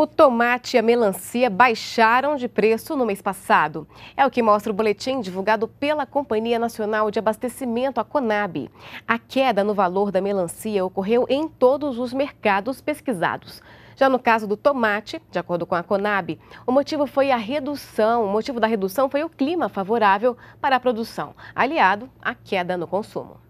O tomate e a melancia baixaram de preço no mês passado. É o que mostra o boletim divulgado pela Companhia Nacional de Abastecimento, a Conab. A queda no valor da melancia ocorreu em todos os mercados pesquisados. Já no caso do tomate, de acordo com a Conab, o motivo foi a redução, o motivo da redução foi o clima favorável para a produção, aliado à queda no consumo.